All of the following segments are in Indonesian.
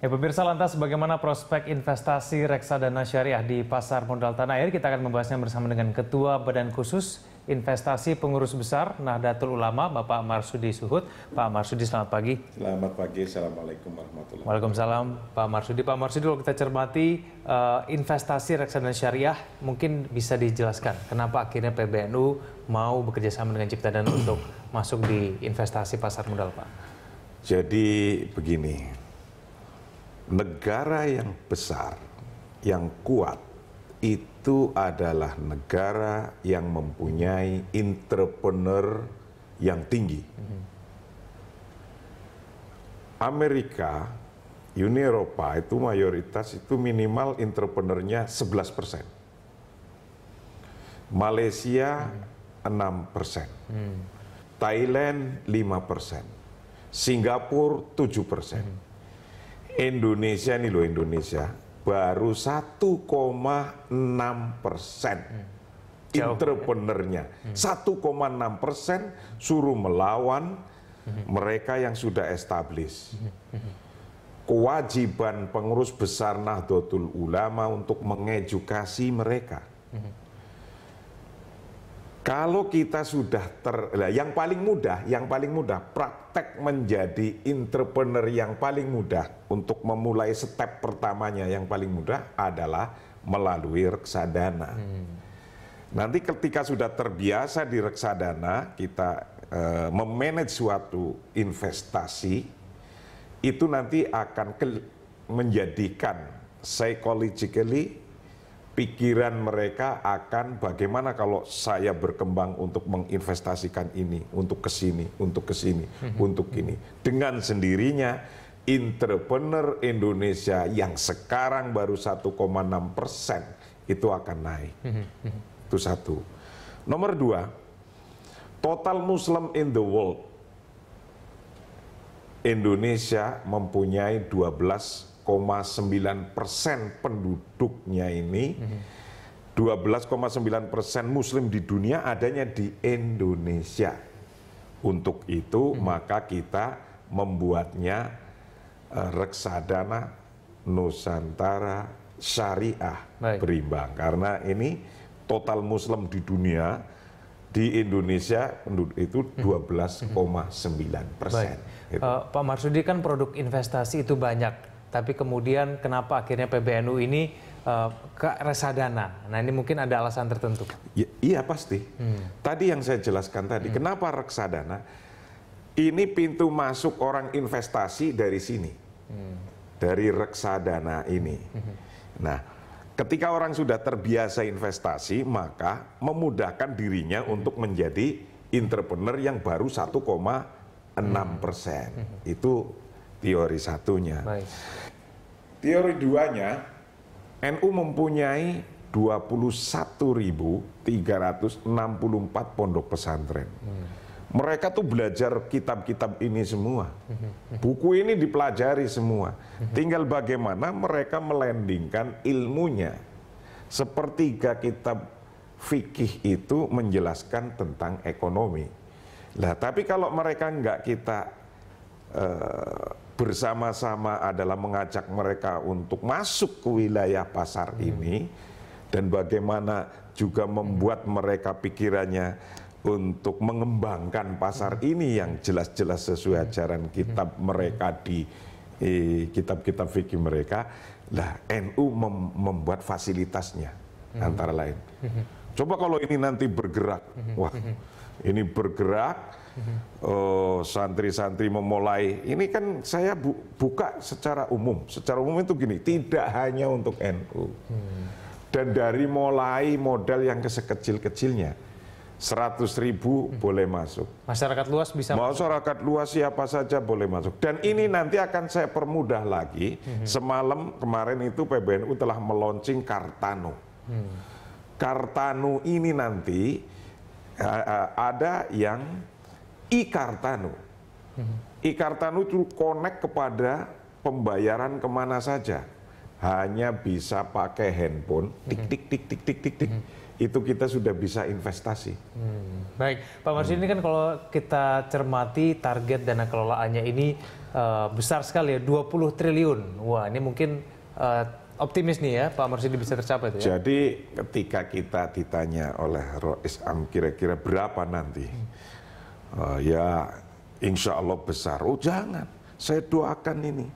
Ya pemirsa lantas bagaimana prospek investasi reksadana syariah di pasar modal tanah air? Kita akan membahasnya bersama dengan Ketua Badan Khusus Investasi Pengurus Besar Nahdlatul Ulama Bapak Marsudi Suhud. Pak Marsudi selamat pagi. Selamat pagi. Assalamualaikum warahmatullahi wabarakatuh. Waalaikumsalam Pak Marsudi. Pak Marsudi kalau kita cermati uh, investasi reksadana syariah mungkin bisa dijelaskan kenapa akhirnya PBNU mau bekerja sama dengan Cipta dan untuk masuk di investasi pasar modal Pak? Jadi begini, negara yang besar, yang kuat, itu adalah negara yang mempunyai entrepreneur yang tinggi. Amerika, Uni Eropa itu mayoritas itu minimal entrepreneurnya 11 persen. Malaysia hmm. 6 persen. Thailand 5 persen. Singapura 7 persen. Hmm Indonesia nih loh Indonesia baru 1,6 persen ya. entrepreneurnya. 1,6 hmm. persen suruh melawan hmm. mereka yang sudah established. Hmm. Kewajiban pengurus besar Nahdlatul Ulama untuk mengedukasi mereka. Kalau kita sudah ter, nah, yang paling mudah, yang paling mudah, praktek menjadi entrepreneur yang paling mudah untuk memulai step pertamanya yang paling mudah adalah melalui reksadana. Hmm. Nanti ketika sudah terbiasa di reksadana, kita e, memanage suatu investasi, itu nanti akan ke, menjadikan psychologically pikiran mereka akan bagaimana kalau saya berkembang untuk menginvestasikan ini, untuk ke sini, untuk ke sini, mhm. untuk ini. Dengan sendirinya entrepreneur Indonesia yang sekarang baru 1,6 persen itu akan naik. Mhm, mhm. Itu satu. Nomor dua, total Muslim in the world Indonesia mempunyai 12 12,9 persen penduduknya ini, 12,9 persen Muslim di dunia adanya di Indonesia. Untuk itu hmm. maka kita membuatnya eh, reksadana Nusantara Syariah Baik. berimbang karena ini total Muslim di dunia di Indonesia penduduk itu 12,9 hmm. hmm. persen. Gitu. Uh, Pak Marsudi kan produk investasi itu banyak tapi kemudian kenapa akhirnya PBNU ini eh, ke resadana. Nah ini mungkin ada alasan tertentu. Ya, iya pasti. Hmm. Tadi yang saya jelaskan tadi, hmm. kenapa reksadana? Ini pintu masuk orang investasi dari sini, hmm. dari reksadana ini. Hmm. Nah, ketika orang sudah terbiasa investasi, maka memudahkan dirinya hmm. untuk menjadi entrepreneur yang baru 1,6 hmm. persen. Hmm. Itu teori satunya. Baik. Teori duanya, NU mempunyai 21.364 pondok pesantren. Hmm. Mereka tuh belajar kitab-kitab ini semua. Hmm. Buku ini dipelajari semua. Hmm. Tinggal bagaimana mereka melandingkan ilmunya. Sepertiga kitab fikih itu menjelaskan tentang ekonomi. Nah, tapi kalau mereka nggak kita uh, bersama-sama adalah mengajak mereka untuk masuk ke wilayah pasar hmm. ini dan bagaimana juga hmm. membuat mereka pikirannya untuk mengembangkan pasar hmm. ini yang jelas-jelas sesuai hmm. ajaran kitab hmm. mereka di eh, kitab-kitab fikih mereka. Lah NU mem membuat fasilitasnya hmm. antara lain. Hmm. Coba kalau ini nanti bergerak, wah ini bergerak santri eh, santri-santri memulai ini kan saya bu buka secara umum secara umum itu gini tidak hanya untuk NU dan dari mulai modal yang sekecil-kecilnya 100 ribu hmm. boleh masuk. Masyarakat luas bisa masuk. Masyarakat luas siapa saja boleh masuk. Dan ini nanti akan saya permudah lagi. Hmm. Semalam kemarin itu PBNU telah meluncing Kartano. Hmm. Kartano ini nanti Eh, eh, ada yang ikartanu. Mhm. Ikartanu itu connect kepada pembayaran kemana saja. Hanya bisa pakai handphone, mhm. tik tik tik tik tik tik tik. Mhm. Itu kita sudah bisa investasi. Hmm. Baik, Pak Marsi hmm. ini kan kalau kita cermati target dana kelolaannya ini uh, besar sekali ya, 20 triliun. Wah, ini mungkin uh, Optimis nih ya Pak Marsudi bisa tercapai ya? Jadi ketika kita ditanya oleh Rois Am kira-kira berapa nanti? Hmm. Uh, ya insya Allah besar. Oh jangan, saya doakan ini.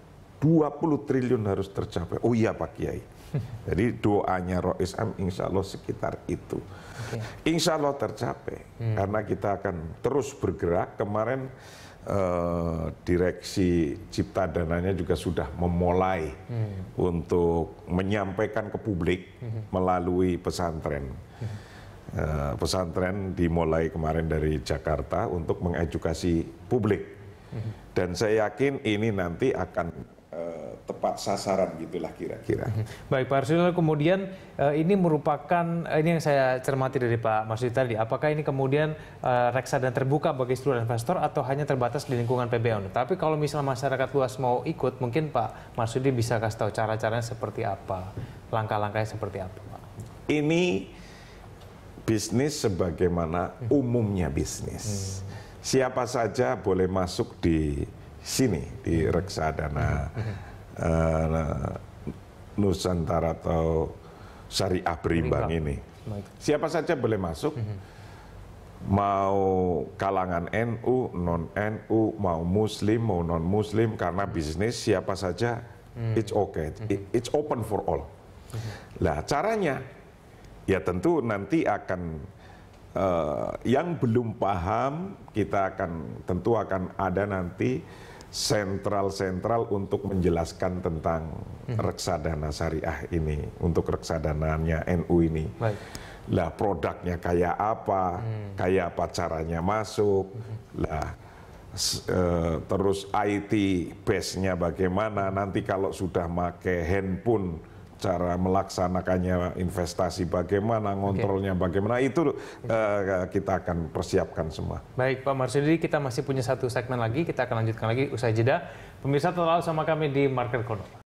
20 triliun harus tercapai. Oh iya Pak Kiai. Jadi doanya Rois Am insya Allah sekitar itu. Okay. Insya Allah tercapai. Hmm. Karena kita akan terus bergerak. Kemarin Eh, direksi Cipta Dananya juga sudah memulai hmm. untuk menyampaikan ke publik hmm. melalui pesantren. Hmm. pesantren dimulai kemarin dari Jakarta untuk mengedukasi publik. Hmm. Dan saya yakin ini nanti akan tepat sasaran gitulah kira-kira. Hmm. Baik Pak Arsul, kemudian eh, ini merupakan eh, ini yang saya cermati dari Pak Masudi tadi. Apakah ini kemudian eh, reksa dan terbuka bagi seluruh investor atau hanya terbatas di lingkungan PBON? Tapi kalau misalnya masyarakat luas mau ikut, mungkin Pak Marsudi bisa kasih tahu cara-caranya seperti apa, langkah-langkahnya seperti apa, Pak? Ini bisnis sebagaimana hmm. umumnya bisnis. Hmm. Siapa saja boleh masuk di sini di reksadana uh, Nusantara atau syariah berimbang ini. Siapa saja boleh masuk, mhm. mau kalangan NU, non NU, mau Muslim, mau non Muslim, karena bisnis siapa saja, hmm. it's okay, mhm. it's open for all. Nah, caranya, ya tentu nanti akan Uh, yang belum paham kita akan tentu akan ada nanti sentral-sentral untuk menjelaskan tentang hmm. reksadana syariah ini, untuk reksadananya NU ini. Baik. Lah produknya kayak apa, hmm. kayak apa caranya masuk, hmm. lah e, terus IT base-nya bagaimana, nanti kalau sudah pakai handphone cara melaksanakannya investasi bagaimana, ngontrolnya okay. bagaimana, itu uh, kita akan persiapkan semua. Baik Pak Marsudi, kita masih punya satu segmen lagi, kita akan lanjutkan lagi usai jeda. Pemirsa terlalu sama kami di Market Corner.